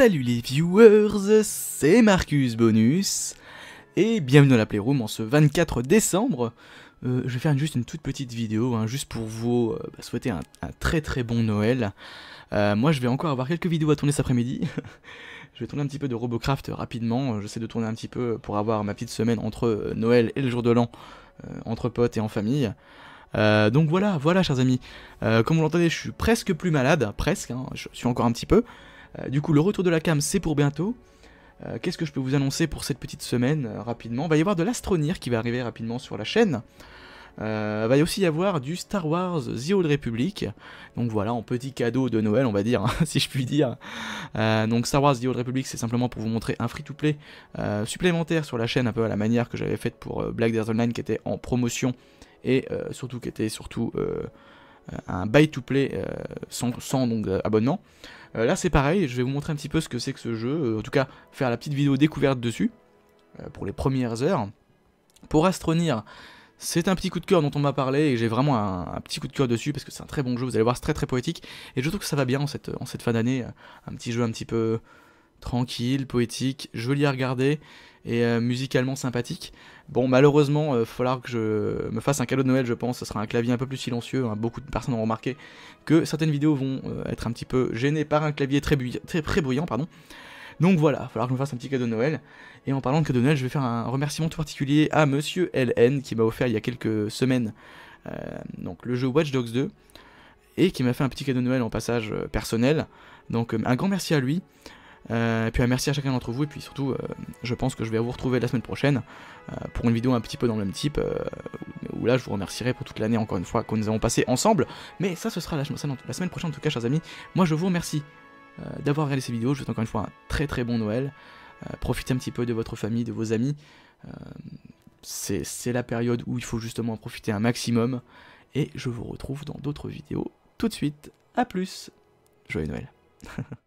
Salut les viewers, c'est Marcus Bonus et bienvenue dans la Playroom en ce 24 décembre. Euh, je vais faire juste une toute petite vidéo, hein, juste pour vous euh, bah, souhaiter un, très très bon Noël. Euh, moi je vais encore avoir quelques vidéos à tourner cet après-midi. je vais tourner un petit peu de Robocraft rapidement, j'essaie de tourner un petit peu pour avoir ma petite semaine entre Noël et le jour de l'an, entre potes et en famille. donc voilà, voilà chers amis, comme vous l'entendez je suis presque plus malade, presque, hein, je suis encore un petit peu, euh, du coup, le retour de la cam, c'est pour bientôt. Euh, qu'est-ce que je peux vous annoncer pour cette petite semaine euh, rapidement Il va y avoir de l'astronir qui va arriver rapidement sur la chaîne. Il va y aussi y avoir du Star Wars The Old Republic. Donc voilà, en petit cadeau de Noël, on va dire, si je puis dire. donc Star Wars The Old Republic, c'est simplement pour vous montrer un free-to-play supplémentaire sur la chaîne, un peu à la manière que j'avais faite pour Black Death Online, qui était en promotion et surtout qui était surtout euh, un buy-to-play euh, sans, donc, euh, abonnement. là c'est pareil, je vais vous montrer un petit peu ce que c'est que ce jeu, en tout cas faire la petite vidéo découverte dessus, pour les premières heures. Pour Astronir, c'est un petit coup de cœur dont on m'a parlé et j'ai vraiment un, petit coup de cœur dessus parce que c'est un très bon jeu, vous allez voir, c'est très très poétique et je trouve que ça va bien en cette, en cette fin d'année, un petit jeu un petit peu tranquille, poétique, joli à regarder et euh, musicalement sympathique. Bon, malheureusement, il euh, va falloir que je me fasse un cadeau de Noël, je pense. Ce sera un clavier un peu plus silencieux. Hein. Beaucoup de personnes ont remarqué que certaines vidéos vont euh, être un petit peu gênées par un clavier très, très, bruyant. Pardon. Donc voilà, il falloir que je me fasse un petit cadeau de Noël. Et en parlant de cadeau de Noël, je vais faire un remerciement tout particulier à Monsieur LN qui m'a offert il y a quelques semaines donc le jeu Watch Dogs 2 et qui m'a fait un petit cadeau de Noël en passage personnel. Donc un grand merci à lui. Euh, et puis merci à chacun d'entre vous, et puis surtout, euh, je pense que je vais vous retrouver la semaine prochaine euh, pour une vidéo un petit peu dans le même type, où là je vous remercierai pour toute l'année encore une fois que nous avons passé ensemble, mais ça ce sera la, la semaine prochaine en tout cas, chers amis. Moi je vous remercie d'avoir regardé ces vidéos, je vous souhaite encore une fois un très très bon Noël, profitez un petit peu de votre famille, de vos amis, c'est la période où il faut justement profiter un maximum, et je vous retrouve dans d'autres vidéos tout de suite, à plus, joyeux Noël